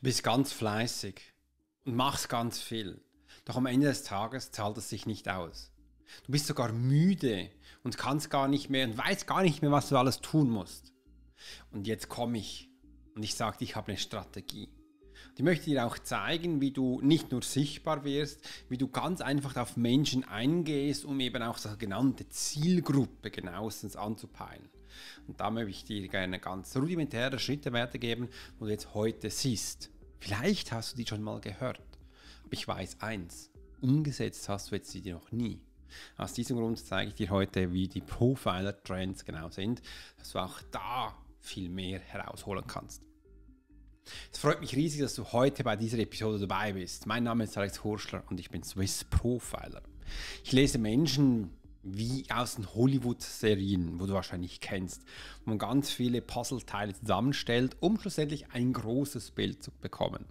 Du bist ganz fleißig und machst ganz viel. Doch am Ende des Tages zahlt es sich nicht aus. Du bist sogar müde und kannst gar nicht mehr und weißt gar nicht mehr, was du alles tun musst. Und jetzt komme ich und ich sage, ich habe eine Strategie. Und ich möchte dir auch zeigen, wie du nicht nur sichtbar wirst, wie du ganz einfach auf Menschen eingehst, um eben auch das genannte Zielgruppe genauestens anzupeilen. Und da möchte ich dir gerne ganz rudimentäre Schritte weitergeben, wo du jetzt heute siehst. Vielleicht hast du die schon mal gehört. Aber ich weiß eins, umgesetzt hast du jetzt die noch nie. Aus diesem Grund zeige ich dir heute, wie die Profiler-Trends genau sind, dass du auch da viel mehr herausholen kannst. Es freut mich riesig, dass du heute bei dieser Episode dabei bist. Mein Name ist Alex Horschler und ich bin Swiss Profiler. Ich lese Menschen wie aus den Hollywood-Serien, wo du wahrscheinlich kennst, wo man ganz viele Puzzleteile zusammenstellt, um schlussendlich ein großes Bild zu bekommen.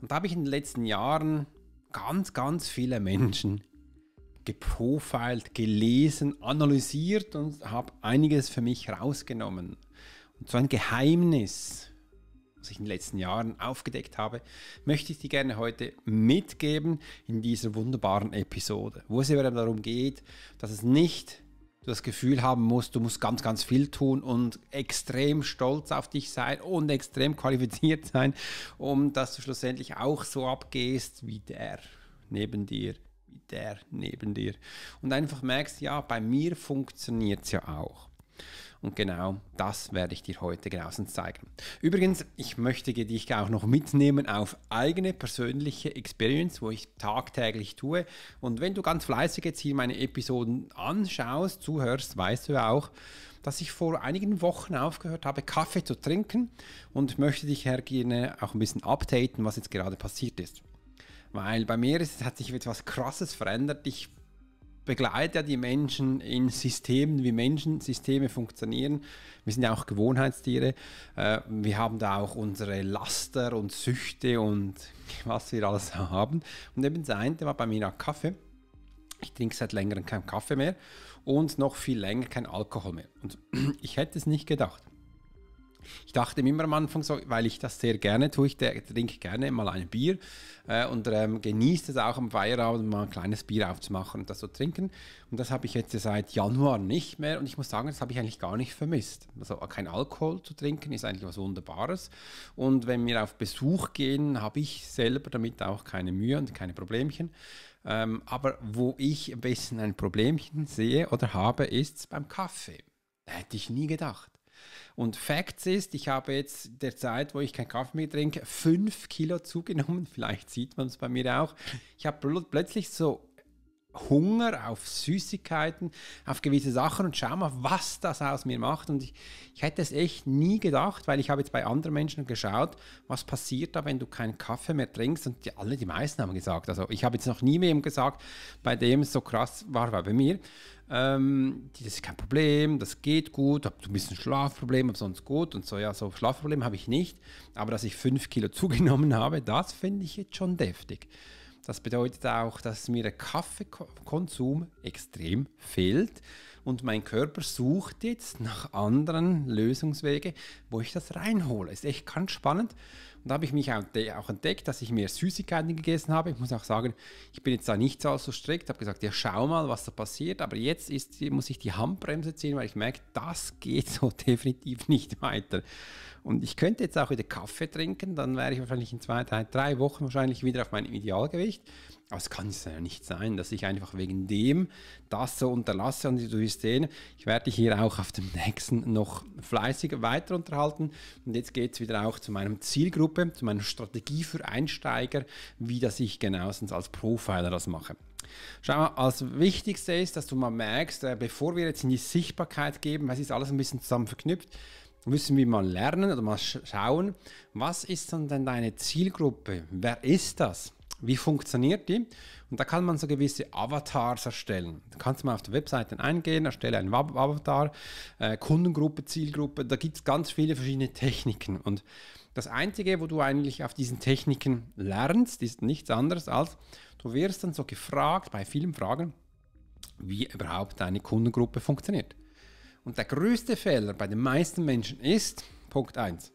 Und da habe ich in den letzten Jahren ganz, ganz viele Menschen geprofilt, gelesen, analysiert und habe einiges für mich rausgenommen. Und so ein Geheimnis was ich in den letzten Jahren aufgedeckt habe, möchte ich dir gerne heute mitgeben in dieser wunderbaren Episode, wo es eben darum geht, dass es nicht das Gefühl haben musst, du musst ganz, ganz viel tun und extrem stolz auf dich sein und extrem qualifiziert sein, um dass du schlussendlich auch so abgehst wie der neben dir, wie der neben dir. Und einfach merkst, ja, bei mir funktioniert es ja auch. Und genau das werde ich dir heute genauestens zeigen. Übrigens, ich möchte dich auch noch mitnehmen auf eigene persönliche Experience, wo ich tagtäglich tue. Und wenn du ganz fleißig jetzt hier meine Episoden anschaust, zuhörst, weißt du ja auch, dass ich vor einigen Wochen aufgehört habe, Kaffee zu trinken und möchte dich her gerne auch ein bisschen updaten, was jetzt gerade passiert ist. Weil bei mir ist, hat sich etwas Krasses verändert. Ich begleite ja die Menschen in Systemen, wie Menschen Systeme funktionieren. Wir sind ja auch Gewohnheitstiere. Äh, wir haben da auch unsere Laster und Süchte und was wir alles haben. Und eben das eine war bei mir ja Kaffee. Ich trinke seit längerem keinen Kaffee mehr und noch viel länger kein Alkohol mehr. Und ich hätte es nicht gedacht. Ich dachte mir immer am Anfang so, weil ich das sehr gerne tue, ich trinke gerne mal ein Bier äh, und ähm, genieße es auch am Feierabend mal ein kleines Bier aufzumachen und das zu trinken. Und das habe ich jetzt seit Januar nicht mehr und ich muss sagen, das habe ich eigentlich gar nicht vermisst. Also kein Alkohol zu trinken ist eigentlich was Wunderbares. Und wenn wir auf Besuch gehen, habe ich selber damit auch keine Mühe und keine Problemchen. Ähm, aber wo ich ein bisschen ein Problemchen sehe oder habe, ist beim Kaffee. Hätte ich nie gedacht. Und Facts ist, ich habe jetzt der Zeit, wo ich keinen Kaffee mehr trinke, fünf Kilo zugenommen. Vielleicht sieht man es bei mir auch. Ich habe plötzlich so Hunger auf Süßigkeiten, auf gewisse Sachen und schau mal, was das aus mir macht. Und ich, ich hätte es echt nie gedacht, weil ich habe jetzt bei anderen Menschen geschaut, was passiert da, wenn du keinen Kaffee mehr trinkst. Und die, alle, die meisten haben gesagt, also ich habe jetzt noch nie mehr gesagt, bei dem es so krass war, war bei mir. Ähm, das ist kein Problem, das geht gut, hab ein bisschen Schlafproblem, aber sonst gut und so, ja, so Schlafproblem habe ich nicht, aber dass ich fünf Kilo zugenommen habe, das finde ich jetzt schon deftig. Das bedeutet auch, dass mir der Kaffeekonsum extrem fehlt und mein Körper sucht jetzt nach anderen Lösungswegen, wo ich das reinhole. Ist echt ganz spannend und da habe ich mich auch entdeckt, dass ich mehr Süßigkeiten gegessen habe. Ich muss auch sagen, ich bin jetzt da nicht so also strikt, habe gesagt, ja schau mal, was da passiert. Aber jetzt ist, muss ich die Handbremse ziehen, weil ich merke, das geht so definitiv nicht weiter. Und ich könnte jetzt auch wieder Kaffee trinken, dann wäre ich wahrscheinlich in zwei, drei, drei Wochen wahrscheinlich wieder auf meinem Idealgewicht. Aber es kann es ja nicht sein, dass ich einfach wegen dem das so unterlasse. Und du wirst sehen, ich werde dich hier auch auf dem nächsten noch fleißig weiter unterhalten. Und jetzt geht es wieder auch zu meinem Zielgruppe. Zielgruppe, zu meiner Strategie für Einsteiger, wie dass ich genauestens als Profiler das mache. Schau mal, als Wichtigste ist, dass du mal merkst, äh, bevor wir jetzt in die Sichtbarkeit geben, weil es ist alles ein bisschen zusammen verknüpft, müssen wir mal lernen oder mal schauen, was ist denn deine Zielgruppe? Wer ist das? Wie funktioniert die? Und da kann man so gewisse Avatars erstellen. Da kannst du mal auf die Webseite eingehen, erstelle einen Avatar, äh, Kundengruppe, Zielgruppe. Da gibt es ganz viele verschiedene Techniken. Und das Einzige, wo du eigentlich auf diesen Techniken lernst, ist nichts anderes als, du wirst dann so gefragt bei vielen Fragen, wie überhaupt deine Kundengruppe funktioniert. Und der größte Fehler bei den meisten Menschen ist, Punkt 1,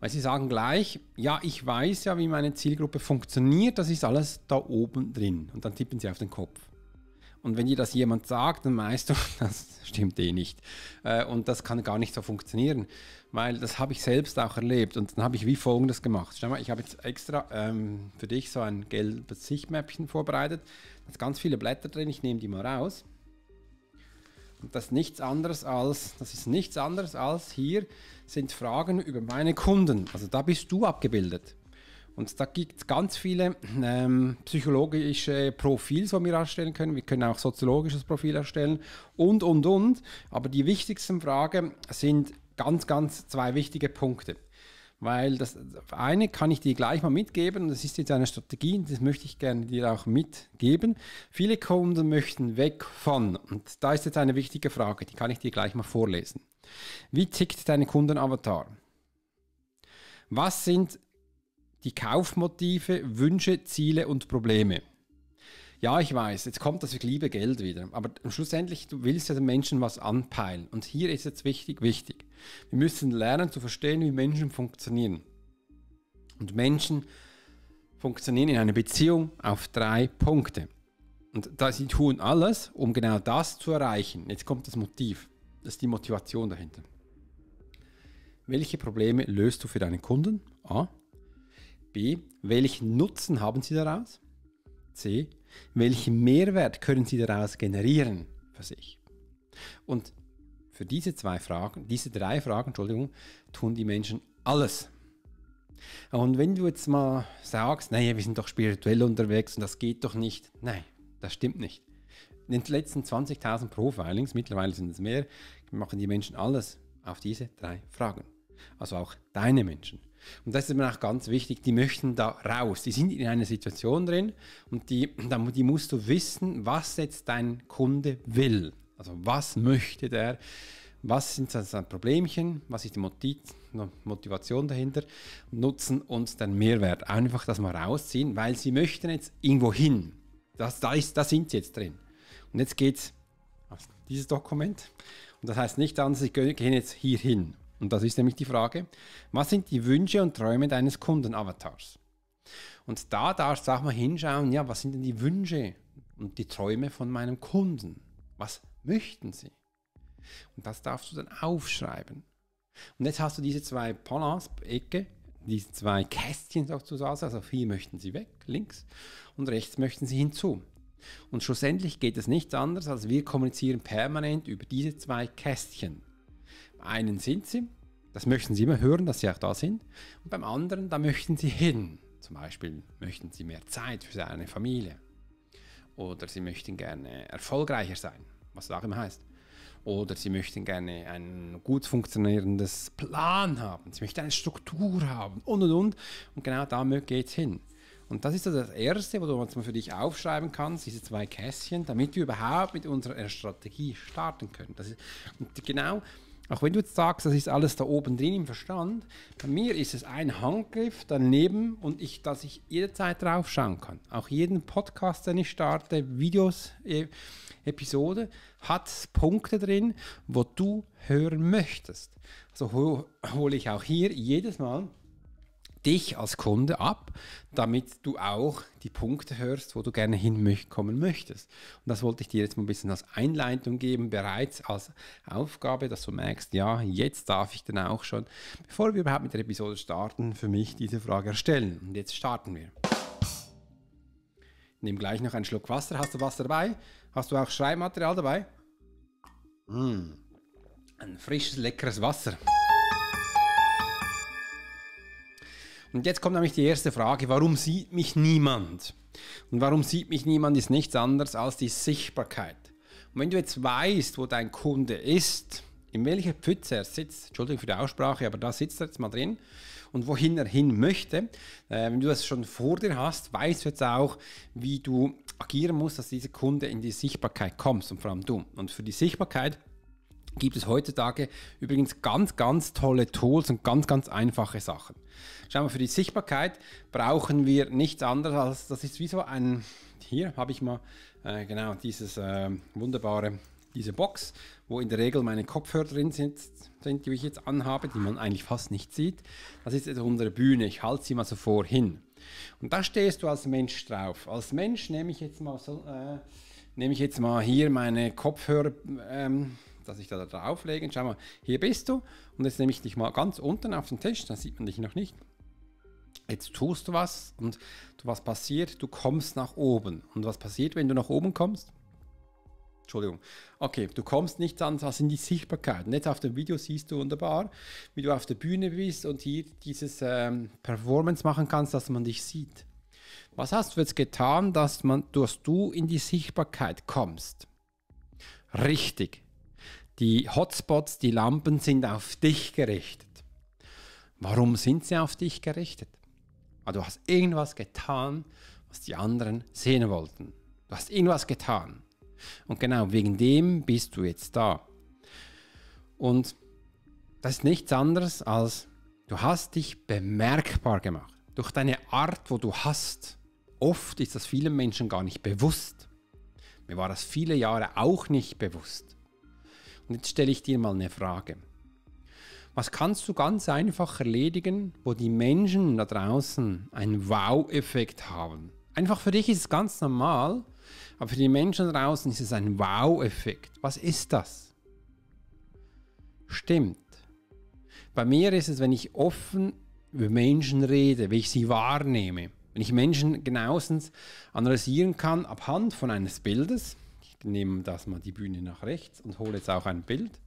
weil sie sagen gleich, ja, ich weiß ja, wie meine Zielgruppe funktioniert, das ist alles da oben drin. Und dann tippen sie auf den Kopf. Und wenn dir das jemand sagt, dann weißt du, das stimmt eh nicht. Äh, und das kann gar nicht so funktionieren weil das habe ich selbst auch erlebt und dann habe ich wie folgendes gemacht. Schau mal, ich habe jetzt extra ähm, für dich so ein gelbes Sichtmäppchen vorbereitet. Da sind ganz viele Blätter drin, ich nehme die mal raus. Und das ist nichts anderes als, das ist nichts anderes als hier sind Fragen über meine Kunden. Also da bist du abgebildet. Und da gibt es ganz viele ähm, psychologische Profile, die wir erstellen können. Wir können auch soziologisches Profil erstellen und, und, und. Aber die wichtigsten Fragen sind ganz, ganz zwei wichtige Punkte. Weil das eine kann ich dir gleich mal mitgeben, und das ist jetzt eine Strategie, und das möchte ich gerne dir auch mitgeben. Viele Kunden möchten weg von, und da ist jetzt eine wichtige Frage, die kann ich dir gleich mal vorlesen. Wie tickt deine Kundenavatar? Was sind die Kaufmotive, Wünsche, Ziele und Probleme? ja, ich weiß, jetzt kommt das, liebe Geld wieder. Aber schlussendlich, du willst ja den Menschen was anpeilen. Und hier ist jetzt wichtig, wichtig. Wir müssen lernen zu verstehen, wie Menschen funktionieren. Und Menschen funktionieren in einer Beziehung auf drei Punkte. Und da, sie tun alles, um genau das zu erreichen. Jetzt kommt das Motiv. Das ist die Motivation dahinter. Welche Probleme löst du für deinen Kunden? A. B. Welchen Nutzen haben sie daraus? C. Welchen Mehrwert können Sie daraus generieren für sich? Und für diese zwei Fragen, diese drei Fragen, Entschuldigung, tun die Menschen alles. Und wenn du jetzt mal sagst, naja, wir sind doch spirituell unterwegs und das geht doch nicht. Nein, das stimmt nicht. In den letzten 20.000 Profilings, mittlerweile sind es mehr, machen die Menschen alles auf diese drei Fragen. Also auch deine Menschen. Und das ist mir auch ganz wichtig, die möchten da raus. Die sind in einer Situation drin und die, die musst du wissen, was jetzt dein Kunde will. Also was möchte der, was sind seine Problemchen, was ist die Motivation dahinter, nutzen uns den Mehrwert. Einfach das mal rausziehen, weil sie möchten jetzt irgendwo hin. Das, da, ist, da sind sie jetzt drin. Und jetzt geht es auf dieses Dokument. Und das heißt nicht anders, sie gehen jetzt hier hin und das ist nämlich die Frage, was sind die Wünsche und Träume deines Kundenavatars? Und da darfst du auch mal hinschauen, ja, was sind denn die Wünsche und die Träume von meinem Kunden? Was möchten sie? Und das darfst du dann aufschreiben. Und jetzt hast du diese zwei Palans, Ecke, diese zwei Kästchen sozusagen, also hier möchten sie weg, links, und rechts möchten sie hinzu. Und schlussendlich geht es nichts anderes, als wir kommunizieren permanent über diese zwei Kästchen einen sind sie, das möchten sie immer hören, dass sie auch da sind. Und beim anderen, da möchten sie hin. Zum Beispiel möchten sie mehr Zeit für seine Familie. Oder sie möchten gerne erfolgreicher sein, was auch immer heißt. Oder sie möchten gerne ein gut funktionierendes Plan haben. Sie möchten eine Struktur haben und und und. Und genau da geht es hin. Und das ist also das Erste, wo du jetzt mal für dich aufschreiben kannst, diese zwei Kästchen, damit wir überhaupt mit unserer Strategie starten können. Das ist, und genau auch wenn du jetzt sagst, das ist alles da oben drin im Verstand, bei mir ist es ein Handgriff daneben und ich, dass ich jederzeit drauf schauen kann. Auch jeden Podcast, den ich starte, Videos, e Episode, hat Punkte drin, wo du hören möchtest. Also hole ich auch hier jedes Mal dich als Kunde ab, damit du auch die Punkte hörst, wo du gerne hinkommen möchtest. Und das wollte ich dir jetzt mal ein bisschen als Einleitung geben, bereits als Aufgabe, dass du merkst, ja, jetzt darf ich dann auch schon, bevor wir überhaupt mit der Episode starten, für mich diese Frage erstellen. Und jetzt starten wir. Nimm gleich noch einen Schluck Wasser. Hast du Wasser dabei? Hast du auch Schreibmaterial dabei? Mmh. Ein frisches, leckeres Wasser. Und jetzt kommt nämlich die erste Frage, warum sieht mich niemand? Und warum sieht mich niemand ist nichts anderes als die Sichtbarkeit. Und wenn du jetzt weißt, wo dein Kunde ist, in welcher Pfütze er sitzt, Entschuldigung für die Aussprache, aber da sitzt er jetzt mal drin und wohin er hin möchte, äh, wenn du das schon vor dir hast, weißt du jetzt auch, wie du agieren musst, dass dieser Kunde in die Sichtbarkeit kommt und vor allem du. Und für die Sichtbarkeit gibt es heutzutage übrigens ganz, ganz tolle Tools und ganz, ganz einfache Sachen. Schauen wir, für die Sichtbarkeit brauchen wir nichts anderes als, das ist wie so ein, hier habe ich mal äh, genau dieses äh, wunderbare, diese Box, wo in der Regel meine Kopfhörer drin sind, sind, die ich jetzt anhabe, die man eigentlich fast nicht sieht. Das ist jetzt unsere Bühne, ich halte sie mal so vorhin. Und da stehst du als Mensch drauf. Als Mensch nehme ich jetzt mal so, äh, nehme ich jetzt mal hier meine Kopfhörer, ähm, dass ich da drauf lege. Schau mal, hier bist du. Und jetzt nehme ich dich mal ganz unten auf den Tisch, dann sieht man dich noch nicht. Jetzt tust du was und du, was passiert? Du kommst nach oben. Und was passiert, wenn du nach oben kommst? Entschuldigung. Okay, du kommst nichts anderes als in die Sichtbarkeit. Und jetzt auf dem Video siehst du wunderbar, wie du auf der Bühne bist und hier dieses ähm, Performance machen kannst, dass man dich sieht. Was hast du jetzt getan, dass, man, dass du in die Sichtbarkeit kommst? Richtig. Die Hotspots, die Lampen sind auf dich gerichtet. Warum sind sie auf dich gerichtet? Weil ah, du hast irgendwas getan, was die anderen sehen wollten. Du hast irgendwas getan. Und genau wegen dem bist du jetzt da. Und das ist nichts anderes als, du hast dich bemerkbar gemacht. Durch deine Art, wo du hast. Oft ist das vielen Menschen gar nicht bewusst. Mir war das viele Jahre auch nicht bewusst. Und jetzt stelle ich dir mal eine Frage. Was kannst du ganz einfach erledigen, wo die Menschen da draußen einen Wow-Effekt haben? Einfach für dich ist es ganz normal, aber für die Menschen da draußen ist es ein Wow-Effekt. Was ist das? Stimmt. Bei mir ist es, wenn ich offen über Menschen rede, wie ich sie wahrnehme, wenn ich Menschen genauestens analysieren kann, abhand von eines Bildes, nehme das mal die Bühne nach rechts und hole jetzt auch ein Bild.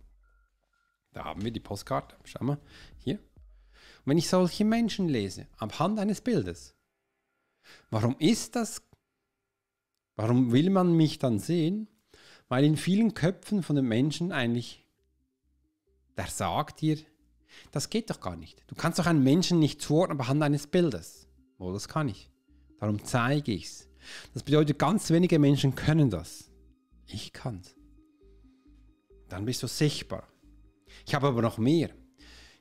Da haben wir die Postkarte. Schau mal, hier. Und wenn ich solche Menschen lese, abhand eines Bildes, warum ist das? Warum will man mich dann sehen? Weil in vielen Köpfen von den Menschen eigentlich, der sagt dir, das geht doch gar nicht. Du kannst doch einen Menschen nicht zuordnen anhand eines Bildes. Oh, das kann ich. Darum zeige ich es. Das bedeutet, ganz wenige Menschen können das. Ich kann's. Dann bist du sichtbar. Ich habe aber noch mehr.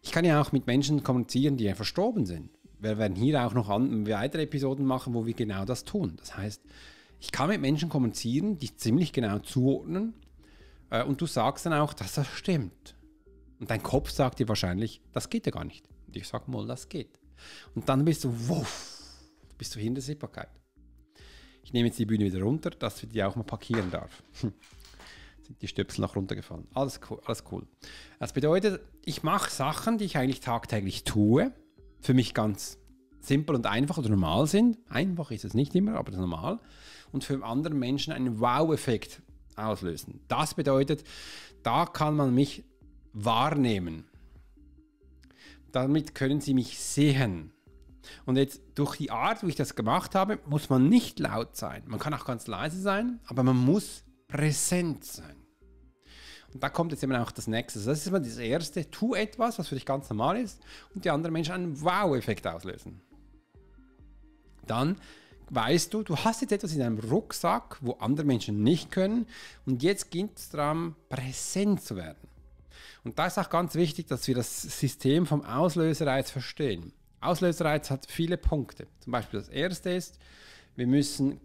Ich kann ja auch mit Menschen kommunizieren, die ja verstorben sind. Wir werden hier auch noch weitere Episoden machen, wo wir genau das tun. Das heißt, ich kann mit Menschen kommunizieren, die ziemlich genau zuordnen äh, und du sagst dann auch, dass das stimmt. Und dein Kopf sagt dir wahrscheinlich, das geht ja gar nicht. Und ich sage mal, das geht. Und dann bist du, wuff, bist du hinter Sichtbarkeit ich nehme jetzt die Bühne wieder runter, dass ich die auch mal parkieren darf. Sind die Stöpsel noch runtergefallen. Alles cool, alles cool. Das bedeutet, ich mache Sachen, die ich eigentlich tagtäglich tue, für mich ganz simpel und einfach oder normal sind. Einfach ist es nicht immer, aber normal. Und für andere Menschen einen Wow-Effekt auslösen. Das bedeutet, da kann man mich wahrnehmen. Damit können sie mich sehen. Und jetzt durch die Art, wie ich das gemacht habe, muss man nicht laut sein. Man kann auch ganz leise sein, aber man muss präsent sein. Und da kommt jetzt eben auch das nächste. Das ist immer das erste, tu etwas, was für dich ganz normal ist, und die anderen Menschen einen Wow-Effekt auslösen. Dann weißt du, du hast jetzt etwas in deinem Rucksack, wo andere Menschen nicht können, und jetzt geht es darum, präsent zu werden. Und da ist auch ganz wichtig, dass wir das System vom Auslösereiz verstehen. Auslösereiz hat viele Punkte. Zum Beispiel das erste ist, wir müssen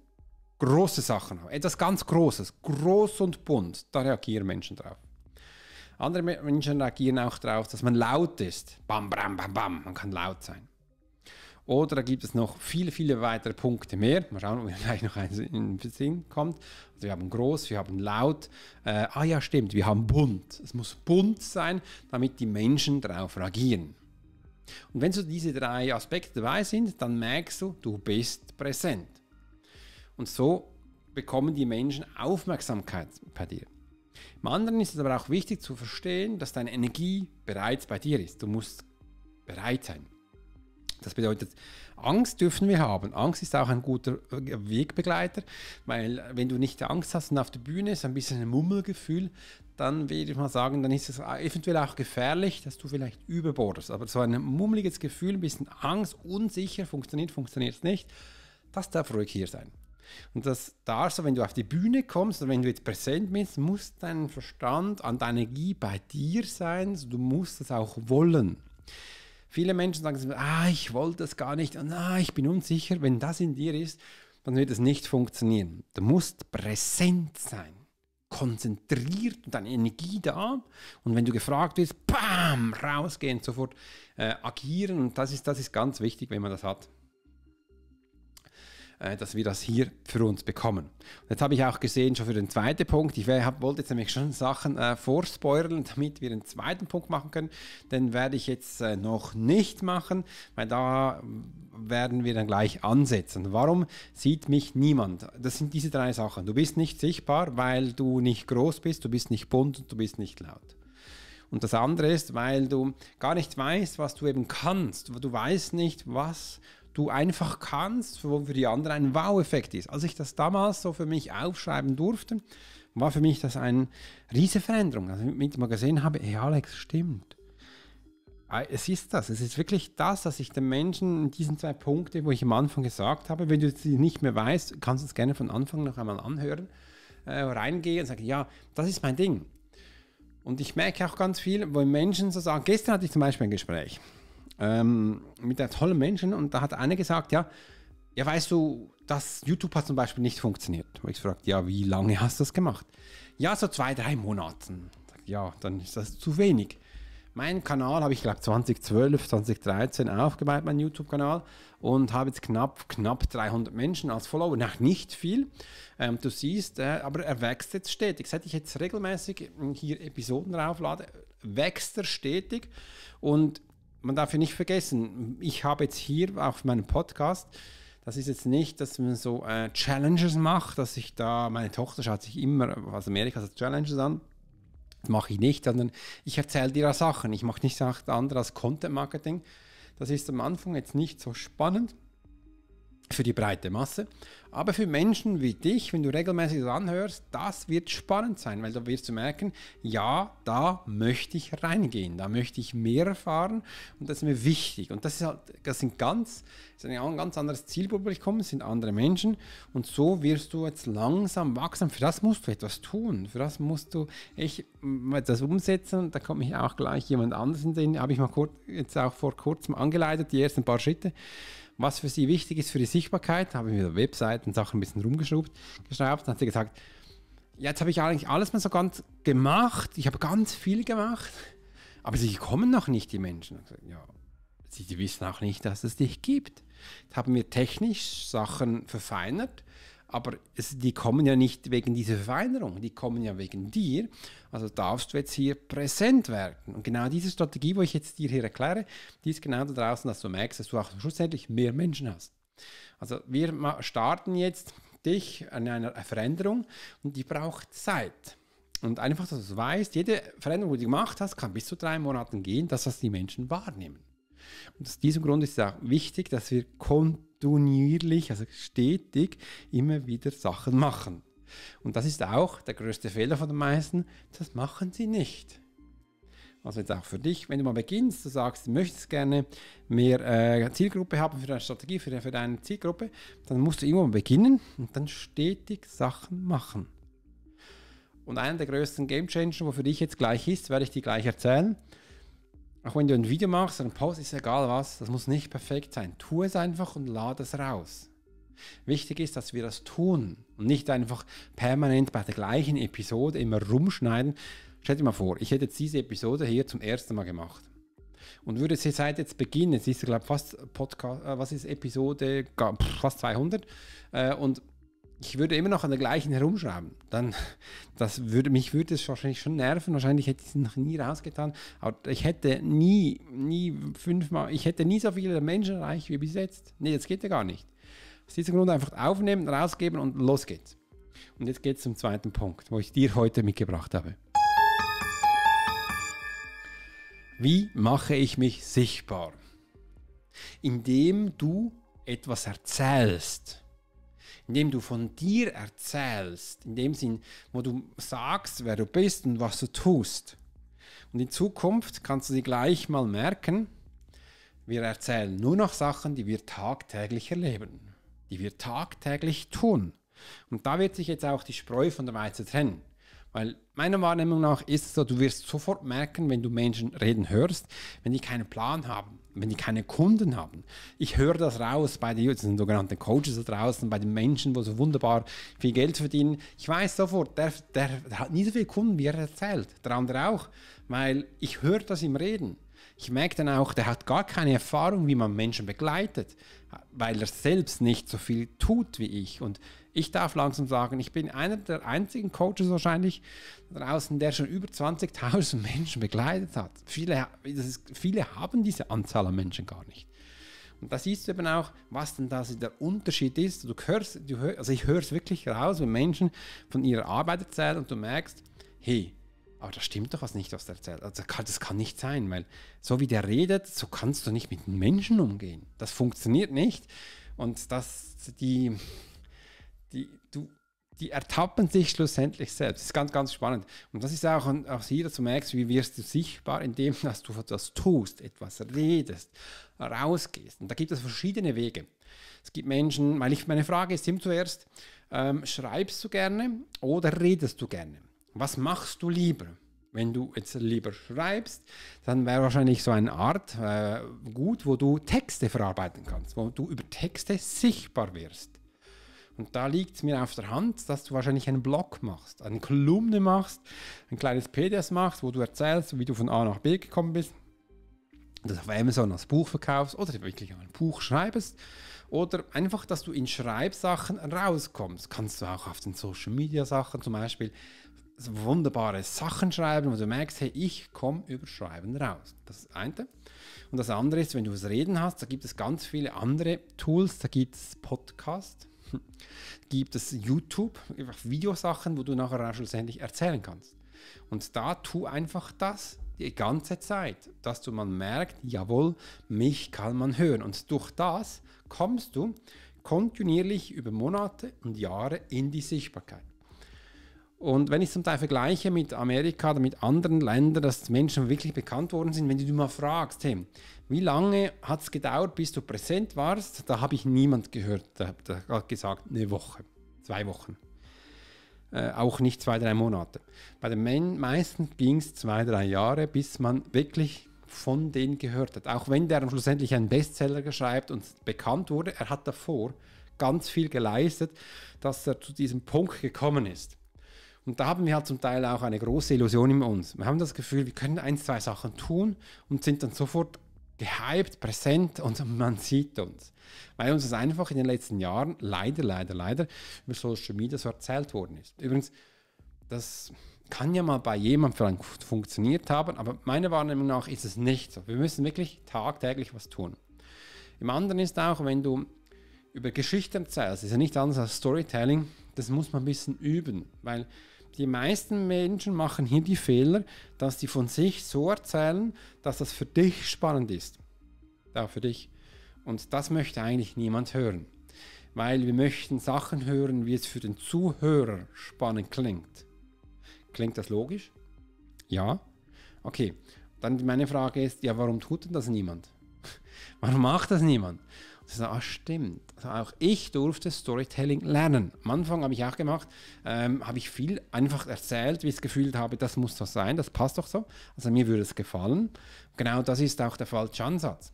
große Sachen haben, etwas ganz Großes, groß und bunt, da reagieren Menschen drauf. Andere Menschen reagieren auch darauf, dass man laut ist. Bam, bam, bam, bam, man kann laut sein. Oder da gibt es noch viele, viele weitere Punkte mehr. Mal schauen, ob mir gleich noch eins in den Sinn kommt. Also wir haben groß, wir haben laut. Äh, ah ja, stimmt, wir haben bunt. Es muss bunt sein, damit die Menschen darauf reagieren. Und wenn so diese drei Aspekte dabei sind, dann merkst du, du bist präsent. Und so bekommen die Menschen Aufmerksamkeit bei dir. Im anderen ist es aber auch wichtig zu verstehen, dass deine Energie bereits bei dir ist. Du musst bereit sein. Das bedeutet, Angst dürfen wir haben. Angst ist auch ein guter äh, Wegbegleiter, weil äh, wenn du nicht Angst hast und auf der Bühne ist ein bisschen ein Mummelgefühl, dann würde ich mal sagen, dann ist es eventuell auch gefährlich, dass du vielleicht überbordest. Aber so ein mummeliges Gefühl, ein bisschen Angst, unsicher, funktioniert, funktioniert es nicht, das darf ruhig hier sein. Und das darfst so, wenn du auf die Bühne kommst oder wenn du jetzt präsent bist, muss dein Verstand an deiner Energie bei dir sein. So du musst es auch wollen. Viele Menschen sagen, ah, ich wollte das gar nicht und ah, ich bin unsicher. Wenn das in dir ist, dann wird es nicht funktionieren. Du musst präsent sein konzentriert und deine Energie da. Und wenn du gefragt wirst, bam, rausgehen, sofort äh, agieren. Und das ist, das ist ganz wichtig, wenn man das hat. Äh, dass wir das hier für uns bekommen. Und jetzt habe ich auch gesehen, schon für den zweiten Punkt, ich hab, wollte jetzt nämlich schon Sachen äh, vorspoilern, damit wir den zweiten Punkt machen können. Den werde ich jetzt äh, noch nicht machen, weil da werden wir dann gleich ansetzen. Warum sieht mich niemand? Das sind diese drei Sachen. Du bist nicht sichtbar, weil du nicht groß bist, du bist nicht bunt und du bist nicht laut. Und das andere ist, weil du gar nicht weißt, was du eben kannst. Du weißt nicht, was du einfach kannst, wo für die anderen ein Wow-Effekt ist. Als ich das damals so für mich aufschreiben durfte, war für mich das eine riesige Veränderung. Als ich mal gesehen habe, hey Alex, stimmt. Ah, es ist das, es ist wirklich das, dass ich den Menschen in diesen zwei Punkte, wo ich am Anfang gesagt habe, wenn du sie nicht mehr weißt, kannst du es gerne von Anfang noch einmal anhören, äh, reingehen und sagen, ja, das ist mein Ding. Und ich merke auch ganz viel, wo Menschen so sagen, gestern hatte ich zum Beispiel ein Gespräch ähm, mit einem tollen Menschen und da hat einer gesagt, ja, ja, weißt du, das YouTube hat zum Beispiel nicht funktioniert. Habe ich gefragt, ja, wie lange hast du das gemacht? Ja, so zwei, drei Monaten. Ja, dann ist das zu wenig. Mein Kanal habe ich, glaube 2012, 2013 aufgebaut, mein YouTube-Kanal, und habe jetzt knapp, knapp 300 Menschen als Follower. Nach nicht viel. Ähm, du siehst, äh, aber er wächst jetzt stetig. Seit ich jetzt regelmäßig hm, hier Episoden rauflade, wächst er stetig. Und man darf ja nicht vergessen, ich habe jetzt hier auf meinem Podcast, das ist jetzt nicht, dass man so äh, Challenges macht, dass ich da, meine Tochter schaut sich immer aus Amerika so Challenges an. Das mache ich nicht, sondern ich erzähle dir auch Sachen. Ich mache nicht Sachen anderes als Content Marketing. Das ist am Anfang jetzt nicht so spannend für die breite Masse. Aber für Menschen wie dich, wenn du regelmäßig das anhörst, das wird spannend sein, weil da wirst du merken, ja, da möchte ich reingehen, da möchte ich mehr erfahren und das ist mir wichtig. Und das ist halt, das sind ganz, das ist ein ganz anderes Zielpublikum, das sind andere Menschen und so wirst du jetzt langsam wachsen. Für das musst du etwas tun, für das musst du echt das umsetzen. Da kommt mich auch gleich jemand anderes in den, habe ich mal kurz, jetzt auch vor kurzem angeleitet, die ersten paar Schritte was für sie wichtig ist für die Sichtbarkeit. Dann habe ich wieder Webseiten, Sachen ein bisschen rumgeschraubt, geschraubt. Dann hat sie gesagt, jetzt habe ich eigentlich alles mal so ganz gemacht. Ich habe ganz viel gemacht. Aber sie kommen noch nicht, die Menschen. Gesagt, ja, sie wissen auch nicht, dass es dich gibt. Jetzt haben wir technisch Sachen verfeinert, aber es, die kommen ja nicht wegen dieser Verfeinerung, die kommen ja wegen dir. Also darfst du jetzt hier präsent werden. Und genau diese Strategie, wo ich jetzt dir hier erkläre, die ist genau da draußen, dass du merkst, dass du auch schlussendlich mehr Menschen hast. Also wir starten jetzt dich an einer Veränderung und die braucht Zeit. Und einfach, dass du weißt, jede Veränderung, die du gemacht hast, kann bis zu drei Monaten gehen, dass das die Menschen wahrnehmen. Und aus diesem Grund ist es auch wichtig, dass wir kontinuierlich kontinuierlich, also stetig immer wieder Sachen machen. Und das ist auch der größte Fehler von den meisten, das machen sie nicht. Also jetzt auch für dich, wenn du mal beginnst, du sagst, du möchtest gerne mehr äh, Zielgruppe haben für deine Strategie, für, für deine Zielgruppe, dann musst du irgendwann beginnen und dann stetig Sachen machen. Und einer der größten Game Changer, wo für dich jetzt gleich ist, werde ich dir gleich erzählen. Auch wenn du ein Video machst oder einen Post, ist egal was, das muss nicht perfekt sein. Tu es einfach und lade es raus. Wichtig ist, dass wir das tun und nicht einfach permanent bei der gleichen Episode immer rumschneiden. Stell dir mal vor, ich hätte jetzt diese Episode hier zum ersten Mal gemacht und würde sie seit jetzt beginnen, jetzt ist glaube ich fast Podcast, äh, was ist Episode, fast 200 äh, und ich würde immer noch an der gleichen herumschrauben. Dann, das würde, mich würde es wahrscheinlich schon nerven. Wahrscheinlich hätte ich es noch nie rausgetan. Aber ich hätte nie, nie fünfmal, ich hätte nie so viele Menschen erreicht wie bis jetzt. Nee, das geht ja gar nicht. Aus diesem Grund einfach aufnehmen, rausgeben und los geht's. Und jetzt geht's zum zweiten Punkt, wo ich dir heute mitgebracht habe. Wie mache ich mich sichtbar? Indem du etwas erzählst indem du von dir erzählst, in dem Sinn, wo du sagst, wer du bist und was du tust. Und in Zukunft kannst du dir gleich mal merken, wir erzählen nur noch Sachen, die wir tagtäglich erleben, die wir tagtäglich tun. Und da wird sich jetzt auch die Spreu von der Weizen trennen. Weil meiner Wahrnehmung nach ist es so, du wirst sofort merken, wenn du Menschen reden hörst, wenn die keinen Plan haben, wenn die keine Kunden haben. Ich höre das raus bei den, sogenannten Coaches da draußen, bei den Menschen, wo so wunderbar viel Geld verdienen. Ich weiß sofort, der, der, der hat nie so viele Kunden, wie er erzählt. Der andere auch, weil ich höre das im Reden. Ich merke dann auch, der hat gar keine Erfahrung, wie man Menschen begleitet, weil er selbst nicht so viel tut wie ich. Und ich darf langsam sagen, ich bin einer der einzigen Coaches wahrscheinlich draußen, der schon über 20.000 Menschen begleitet hat. Viele, ist, viele haben diese Anzahl an Menschen gar nicht. Und da siehst du eben auch, was denn da der Unterschied ist. Du hörst, du hör, also ich höre es wirklich raus, wenn Menschen von ihrer Arbeit erzählen und du merkst, hey, aber da stimmt doch was nicht, was der erzählt. Also das kann, nicht sein, weil so wie der redet, so kannst du nicht mit Menschen umgehen. Das funktioniert nicht. Und dass die, die, du, die ertappen sich schlussendlich selbst. Das ist ganz, ganz spannend. Und das ist auch, auch hier, dass du merkst, wie wirst du sichtbar, indem dass du etwas tust, etwas redest, rausgehst. Und da gibt es verschiedene Wege. Es gibt Menschen, weil ich, meine Frage ist ihm zuerst, ähm, schreibst du gerne oder redest du gerne? Was machst du lieber? Wenn du jetzt lieber schreibst, dann wäre wahrscheinlich so eine Art äh, gut, wo du Texte verarbeiten kannst, wo du über Texte sichtbar wirst. Und da liegt es mir auf der Hand, dass du wahrscheinlich einen Blog machst, eine Kolumne machst, ein kleines PDF machst, wo du erzählst, wie du von A nach B gekommen bist, das auf Amazon als Buch verkaufst oder wirklich ein Buch schreibst oder einfach, dass du in Schreibsachen rauskommst. Kannst du auch auf den Social Media Sachen zum Beispiel wunderbare Sachen schreiben, wo du merkst, hey, ich komme über Schreiben raus. Das ist das eine. Und das andere ist, wenn du das Reden hast, da gibt es ganz viele andere Tools. Da gibt es Podcasts gibt es YouTube, einfach Videosachen, wo du nachher auch schlussendlich erzählen kannst. Und da tu einfach das die ganze Zeit, dass du man merkt, jawohl, mich kann man hören. Und durch das kommst du kontinuierlich über Monate und Jahre in die Sichtbarkeit. Und wenn ich zum Teil vergleiche mit Amerika oder mit anderen Ländern, dass Menschen wirklich bekannt worden sind, wenn du mal fragst, hey, wie lange hat es gedauert, bis du präsent warst, da habe ich niemand gehört. Da, hat gesagt, eine Woche, zwei Wochen. Äh, auch nicht zwei, drei Monate. Bei den Men meisten ging es zwei, drei Jahre, bis man wirklich von denen gehört hat. Auch wenn der schlussendlich einen Bestseller geschreibt und bekannt wurde, er hat davor ganz viel geleistet, dass er zu diesem Punkt gekommen ist. Und da haben wir halt zum Teil auch eine große Illusion in uns. Wir haben das Gefühl, wir können ein, zwei Sachen tun und sind dann sofort gehypt, präsent und man sieht uns. Weil uns das einfach in den letzten Jahren leider, leider, leider über Social Media so erzählt worden ist. Übrigens, das kann ja mal bei jemandem vielleicht funktioniert haben, aber meiner Wahrnehmung nach ist es nicht so. Wir müssen wirklich tagtäglich was tun. Im anderen ist auch, wenn du über Geschichten erzählst, ist ja nichts anderes als Storytelling, das muss man ein bisschen üben, weil die meisten Menschen machen hier die Fehler, dass sie von sich so erzählen, dass das für dich spannend ist. Da für dich. Und das möchte eigentlich niemand hören. Weil wir möchten Sachen hören, wie es für den Zuhörer spannend klingt. Klingt das logisch? Ja. Okay. Dann meine Frage ist, ja, warum tut denn das niemand? warum macht das niemand? Das ah, stimmt. Also auch ich durfte Storytelling lernen. Am Anfang habe ich auch gemacht, ähm, habe ich viel einfach erzählt, wie ich es gefühlt habe, das muss doch sein, das passt doch so. Also mir würde es gefallen. Genau das ist auch der falsche Ansatz.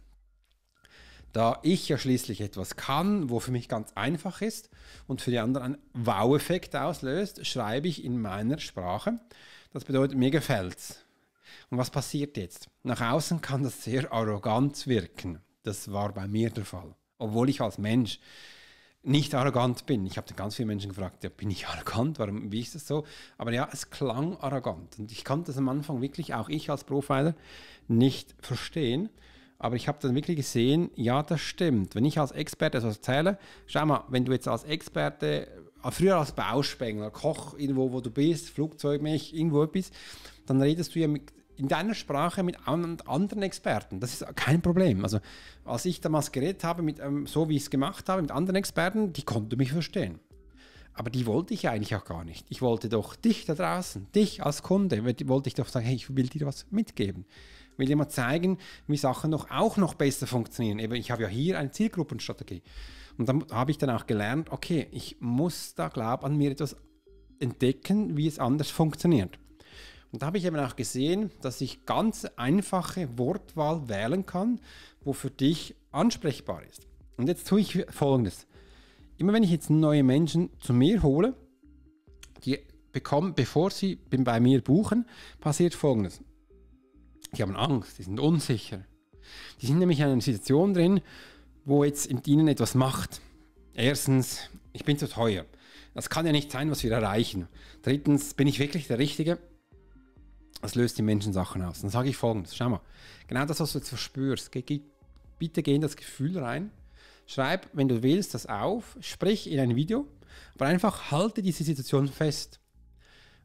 Da ich ja schließlich etwas kann, wo für mich ganz einfach ist und für die anderen einen Wow-Effekt auslöst, schreibe ich in meiner Sprache. Das bedeutet, mir gefällt's. Und was passiert jetzt? Nach außen kann das sehr arrogant wirken. Das war bei mir der Fall obwohl ich als Mensch nicht arrogant bin. Ich habe ganz viele Menschen gefragt, ja, bin ich arrogant? Warum, wie ist das so? Aber ja, es klang arrogant. Und ich konnte das am Anfang wirklich, auch ich als Profiler, nicht verstehen. Aber ich habe dann wirklich gesehen, ja, das stimmt. Wenn ich als Experte etwas erzähle, schau mal, wenn du jetzt als Experte, äh, früher als Bauspengler, Koch, irgendwo, wo du bist, Flugzeug, Flugzeugmensch, irgendwo bist, dann redest du ja mit in deiner Sprache mit anderen Experten. Das ist kein Problem. Also als ich damals geredet habe, mit, ähm, so wie ich es gemacht habe, mit anderen Experten, die konnten mich verstehen. Aber die wollte ich eigentlich auch gar nicht. Ich wollte doch dich da draußen, dich als Kunde, wollte ich doch sagen, hey, ich will dir was mitgeben. Ich will dir mal zeigen, wie Sachen doch auch noch besser funktionieren. Eben, ich habe ja hier eine Zielgruppenstrategie. Und dann habe ich dann auch gelernt, okay, ich muss da, glaube an mir etwas entdecken, wie es anders funktioniert. Und da habe ich eben auch gesehen, dass ich ganz einfache Wortwahl wählen kann, wo für dich ansprechbar ist. Und jetzt tue ich folgendes. Immer wenn ich jetzt neue Menschen zu mir hole, die bekommen, bevor sie bei mir buchen, passiert folgendes. Die haben Angst, die sind unsicher. Die sind nämlich in einer Situation drin, wo jetzt in ihnen etwas macht. Erstens, ich bin zu teuer. Das kann ja nicht sein, was wir erreichen. Drittens, bin ich wirklich der Richtige? Das löst die Menschen Sachen aus. Dann sage ich folgendes: Schau mal, genau das, was du jetzt verspürst, bitte geh in das Gefühl rein. Schreib, wenn du willst, das auf, sprich in ein Video, aber einfach halte diese Situation fest.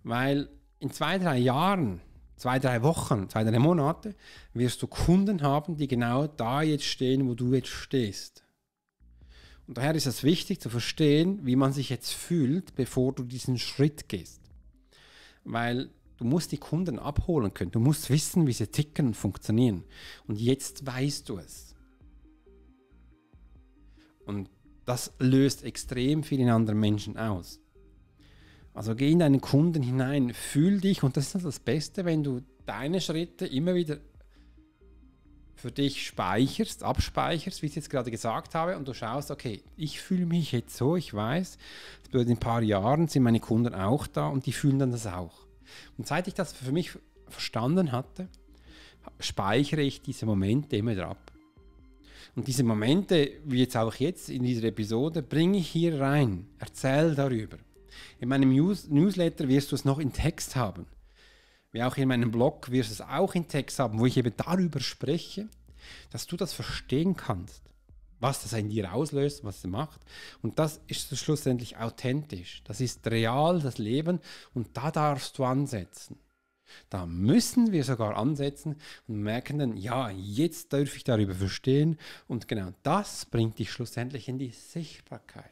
Weil in zwei, drei Jahren, zwei, drei Wochen, zwei, drei Monate wirst du Kunden haben, die genau da jetzt stehen, wo du jetzt stehst. Und daher ist es wichtig zu verstehen, wie man sich jetzt fühlt, bevor du diesen Schritt gehst. Weil Du musst die Kunden abholen können. Du musst wissen, wie sie ticken und funktionieren. Und jetzt weißt du es. Und das löst extrem viel in anderen Menschen aus. Also geh in deinen Kunden hinein, fühl dich und das ist das Beste, wenn du deine Schritte immer wieder für dich speicherst, abspeicherst, wie ich es jetzt gerade gesagt habe, und du schaust, okay, ich fühle mich jetzt so, ich weiß, in ein paar Jahren sind meine Kunden auch da und die fühlen dann das auch. Und seit ich das für mich verstanden hatte, speichere ich diese Momente immer wieder ab. Und diese Momente, wie jetzt auch jetzt in dieser Episode, bringe ich hier rein, erzähle darüber. In meinem News Newsletter wirst du es noch in Text haben. Wie auch in meinem Blog wirst du es auch in Text haben, wo ich eben darüber spreche, dass du das verstehen kannst was das in dir auslöst, was es macht. Und das ist schlussendlich authentisch. Das ist real, das Leben. Und da darfst du ansetzen. Da müssen wir sogar ansetzen und merken dann, ja, jetzt darf ich darüber verstehen. Und genau das bringt dich schlussendlich in die Sichtbarkeit.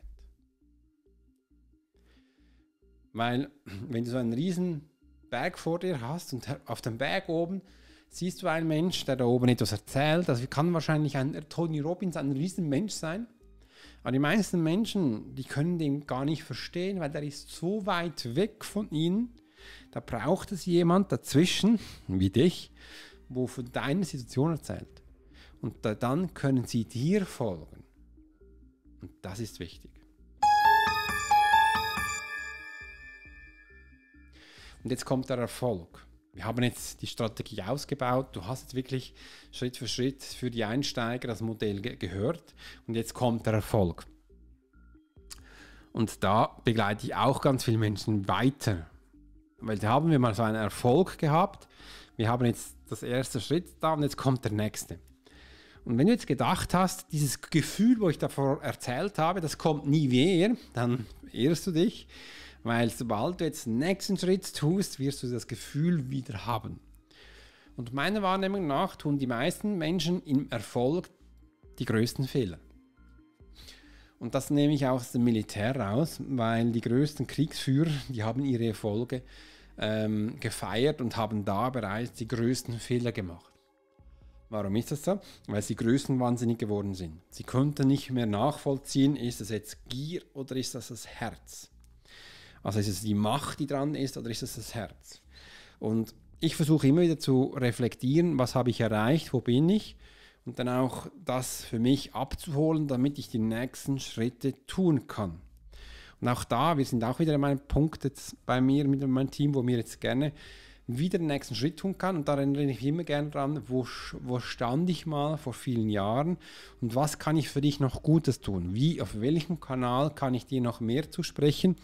Weil wenn du so einen riesen Berg vor dir hast und auf dem Berg oben siehst du einen Mensch, der da oben etwas erzählt. Das kann wahrscheinlich ein äh, Tony Robbins, ein Riesenmensch sein. Aber die meisten Menschen, die können den gar nicht verstehen, weil der ist so weit weg von ihnen. Da braucht es jemand dazwischen, wie dich, wo von deiner Situation erzählt. Und da, dann können sie dir folgen. Und das ist wichtig. Und jetzt kommt der Erfolg wir haben jetzt die Strategie ausgebaut, du hast jetzt wirklich Schritt für Schritt für die Einsteiger das Modell ge gehört und jetzt kommt der Erfolg. Und da begleite ich auch ganz viele Menschen weiter. Weil da haben wir mal so einen Erfolg gehabt, wir haben jetzt das erste Schritt da und jetzt kommt der nächste. Und wenn du jetzt gedacht hast, dieses Gefühl, wo ich davor erzählt habe, das kommt nie wieder, dann irrst du dich. Weil sobald du jetzt den nächsten Schritt tust, wirst du das Gefühl wieder haben. Und meiner Wahrnehmung nach tun die meisten Menschen im Erfolg die größten Fehler. Und das nehme ich auch aus dem Militär raus, weil die größten Kriegsführer, die haben ihre Erfolge ähm, gefeiert und haben da bereits die größten Fehler gemacht. Warum ist das so? Weil sie größenwahnsinnig geworden sind. Sie konnten nicht mehr nachvollziehen, ist das jetzt Gier oder ist das das Herz? Also ist es die Macht, die dran ist, oder ist es das Herz? Und ich versuche immer wieder zu reflektieren, was habe ich erreicht, wo bin ich? Und dann auch das für mich abzuholen, damit ich die nächsten Schritte tun kann. Und auch da, wir sind auch wieder an meinem Punkt jetzt bei mir, mit meinem Team, wo mir jetzt gerne wieder den nächsten Schritt tun kann. Und da erinnere ich mich immer gerne dran, wo, wo stand ich mal vor vielen Jahren und was kann ich für dich noch Gutes tun? Wie, auf welchem Kanal kann ich dir noch mehr zu sprechen?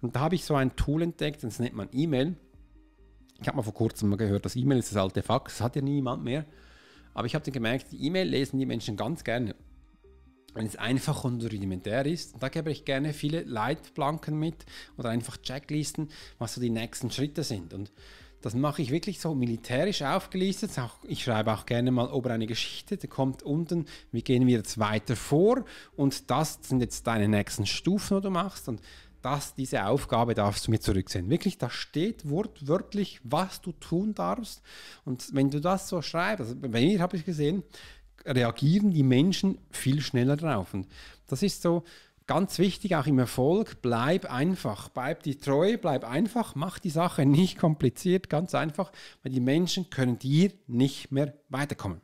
Und da habe ich so ein Tool entdeckt, das nennt man E-Mail. Ich habe mal vor kurzem mal gehört, das E-Mail ist das alte Fax, das hat ja niemand mehr. Aber ich habe dann gemerkt, die E-Mail lesen die Menschen ganz gerne, wenn es einfach und rudimentär ist. Und da gebe ich gerne viele Leitplanken mit oder einfach Checklisten, was so die nächsten Schritte sind. Und das mache ich wirklich so militärisch aufgelistet. Ich schreibe auch gerne mal oben eine Geschichte, die kommt unten, wie gehen wir jetzt weiter vor und das sind jetzt deine nächsten Stufen, die du machst. Und dass diese Aufgabe darfst du mir zurücksenden. Wirklich, da steht wortwörtlich, was du tun darfst. Und wenn du das so schreibst, also bei mir habe ich gesehen, reagieren die Menschen viel schneller drauf. Und das ist so ganz wichtig, auch im Erfolg, bleib einfach, bleib die treu, bleib einfach, mach die Sache nicht kompliziert, ganz einfach, weil die Menschen können dir nicht mehr weiterkommen.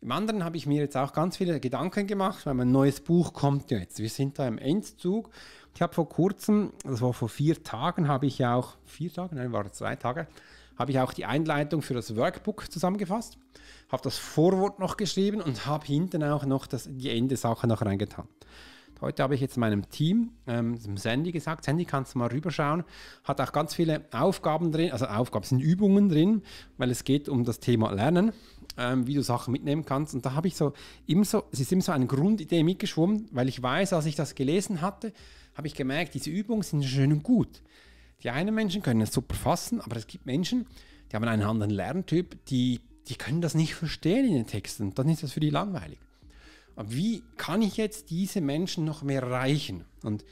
Im anderen habe ich mir jetzt auch ganz viele Gedanken gemacht, weil mein neues Buch kommt jetzt. Wir sind da im Endzug ich habe vor kurzem, das war vor vier Tagen, habe ich ja auch, vier Tage, nein, war zwei Tage, habe ich auch die Einleitung für das Workbook zusammengefasst, habe das Vorwort noch geschrieben und habe hinten auch noch das, die Ende-Sache noch reingetan. Heute habe ich jetzt meinem Team, ähm, dem Sandy gesagt, Sandy, kannst du mal rüberschauen, hat auch ganz viele Aufgaben drin, also Aufgaben sind Übungen drin, weil es geht um das Thema Lernen, ähm, wie du Sachen mitnehmen kannst. Und da habe ich so immer so, es ist immer so eine Grundidee mitgeschwommen, weil ich weiß, als ich das gelesen hatte, habe ich gemerkt, diese Übungen sind schön und gut. Die einen Menschen können es super fassen, aber es gibt Menschen, die haben einen anderen Lerntyp, die, die können das nicht verstehen in den Texten. Dann ist das für die langweilig. Aber wie kann ich jetzt diese Menschen noch mehr erreichen? Und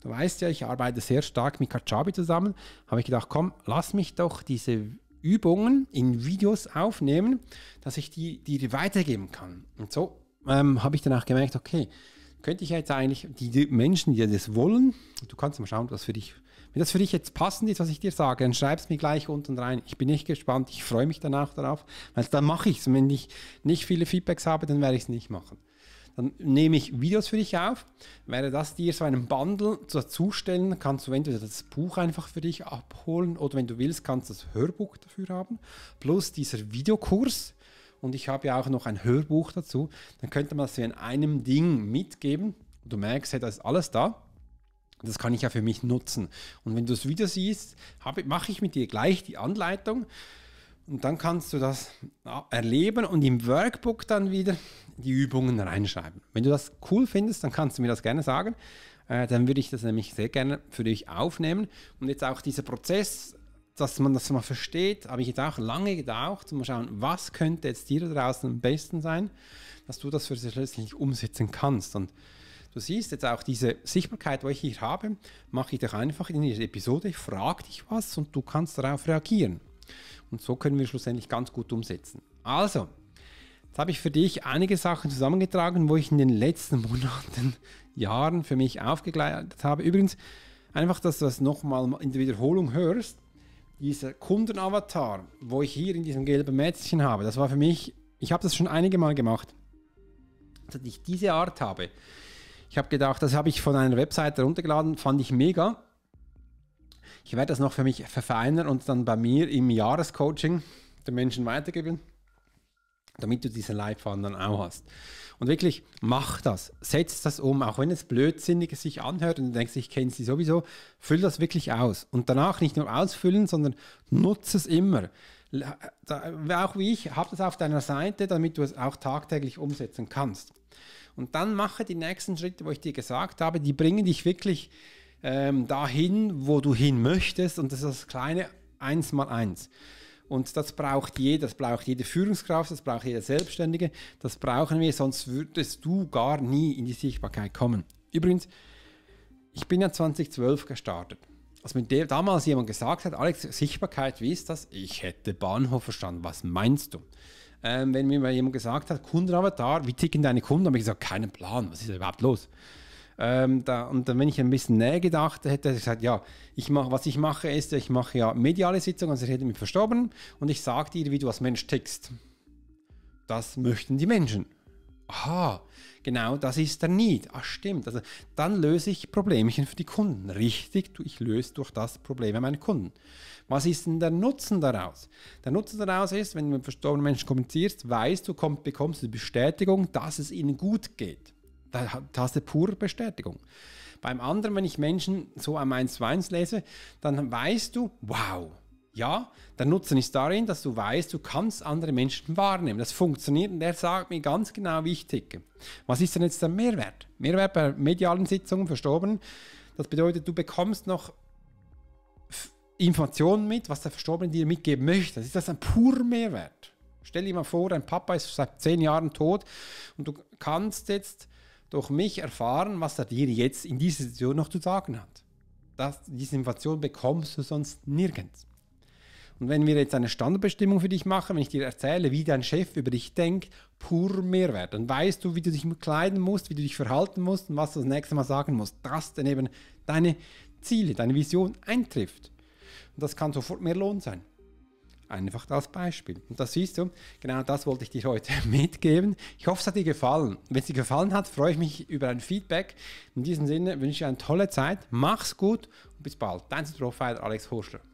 du weißt ja, ich arbeite sehr stark mit Kajabi zusammen. Habe ich gedacht, komm, lass mich doch diese Übungen in Videos aufnehmen, dass ich die, die weitergeben kann. Und so ähm, habe ich danach gemerkt, okay, könnte ich jetzt eigentlich die Menschen, die das wollen, du kannst mal schauen, was für dich, wenn das für dich jetzt passend ist, was ich dir sage, dann schreib es mir gleich unten rein. Ich bin echt gespannt, ich freue mich danach darauf, weil dann mache ich es. Wenn ich nicht viele Feedbacks habe, dann werde ich es nicht machen. Dann nehme ich Videos für dich auf, werde das dir so einen Bundle dazustellen, kannst du entweder das Buch einfach für dich abholen oder wenn du willst, kannst du das Hörbuch dafür haben, plus dieser Videokurs, und ich habe ja auch noch ein Hörbuch dazu, dann könnte man das so in einem Ding mitgeben. Du merkst, hey, da ist alles da. Das kann ich ja für mich nutzen. Und wenn du es wieder siehst, mache ich mit dir gleich die Anleitung. Und dann kannst du das erleben und im Workbook dann wieder die Übungen reinschreiben. Wenn du das cool findest, dann kannst du mir das gerne sagen. Äh, dann würde ich das nämlich sehr gerne für dich aufnehmen. Und jetzt auch dieser Prozess, dass man das mal versteht, habe ich jetzt auch lange gedauert, um mal schauen, was könnte jetzt dir da draußen am besten sein, dass du das für dich letztendlich umsetzen kannst. Und du siehst jetzt auch diese Sichtbarkeit, die ich hier habe, mache ich doch einfach in dieser Episode, ich frage dich was und du kannst darauf reagieren. Und so können wir schlussendlich ganz gut umsetzen. Also, jetzt habe ich für dich einige Sachen zusammengetragen, wo ich in den letzten Monaten, Jahren für mich aufgegleitet habe. Übrigens, einfach, dass du das nochmal in der Wiederholung hörst, dieser Kundenavatar, wo ich hier in diesem gelben Mätzchen habe, das war für mich, ich habe das schon einige Mal gemacht, dass ich diese Art habe. Ich habe gedacht, das habe ich von einer Webseite runtergeladen, fand ich mega. Ich werde das noch für mich verfeinern und dann bei mir im Jahrescoaching den Menschen weitergeben, damit du diesen Leitfaden dann auch hast. Und wirklich, mach das. Setz das um, auch wenn es blödsinnig sich anhört und du denkst, ich kenne sie sowieso. Füll das wirklich aus. Und danach nicht nur ausfüllen, sondern nutze es immer. Äh, da, auch wie ich, hab das auf deiner Seite, damit du es auch tagtäglich umsetzen kannst. Und dann mache die nächsten Schritte, wo ich dir gesagt habe, die bringen dich wirklich ähm, dahin, wo du hin möchtest. Und das ist das kleine 1x1. Und das braucht jeder, das braucht jede Führungskraft, das braucht jeder Selbstständige, das brauchen wir, sonst würdest du gar nie in die Sichtbarkeit kommen. Übrigens, ich bin ja 2012 gestartet. Als mir damals jemand gesagt hat, Alex, Sichtbarkeit, wie ist das? Ich hätte Bahnhof verstanden, was meinst du? Ähm, wenn mir mal jemand gesagt hat, Kundenavatar, wie ticken deine Kunden, habe ich gesagt, keinen Plan, was ist da überhaupt los? Ähm, da, und dann, wenn ich ein bisschen näher gedacht hätte, hätte ich gesagt, ja, ich mach, was ich mache ist, ich mache ja mediale Sitzungen, also ich hätte mich verstorben und ich sage dir, wie du als Mensch tickst. Das möchten die Menschen. Aha, genau das ist der Need. Ach stimmt. Also dann löse ich Problemchen für die Kunden. Richtig, ich löse durch das Probleme meiner Kunden. Was ist denn der Nutzen daraus? Der Nutzen daraus ist, wenn du mit verstorbenen Menschen kommunizierst, weißt du, komm, bekommst du die Bestätigung, dass es ihnen gut geht. Da hast du pure Bestätigung. Beim anderen, wenn ich Menschen so am 1 zu 1 lese, dann weißt du, wow, ja, der Nutzen ist darin, dass du weißt, du kannst andere Menschen wahrnehmen. Das funktioniert und der sagt mir ganz genau, wie ich ticke. Was ist denn jetzt der Mehrwert? Mehrwert bei medialen Sitzungen verstorben. Das bedeutet, du bekommst noch Informationen mit, was der Verstorbene dir mitgeben möchte. Das ist das ein purer Mehrwert. Stell dir mal vor, dein Papa ist seit zehn Jahren tot und du kannst jetzt durch mich erfahren, was er dir jetzt in dieser Situation noch zu sagen hat. Das, diese Information bekommst du sonst nirgends. Und wenn wir jetzt eine Standardbestimmung für dich machen, wenn ich dir erzähle, wie dein Chef über dich denkt, pur Mehrwert. Dann weißt du, wie du dich kleiden musst, wie du dich verhalten musst und was du das nächste Mal sagen musst, dass dann eben deine Ziele, deine Vision eintrifft. Und das kann sofort mehr Lohn sein. Einfach als Beispiel. Und das siehst du, genau das wollte ich dir heute mitgeben. Ich hoffe, es hat dir gefallen. Wenn es dir gefallen hat, freue ich mich über ein Feedback. In diesem Sinne wünsche ich dir eine tolle Zeit. Mach's gut und bis bald. Dein Profiler Alex Horschler.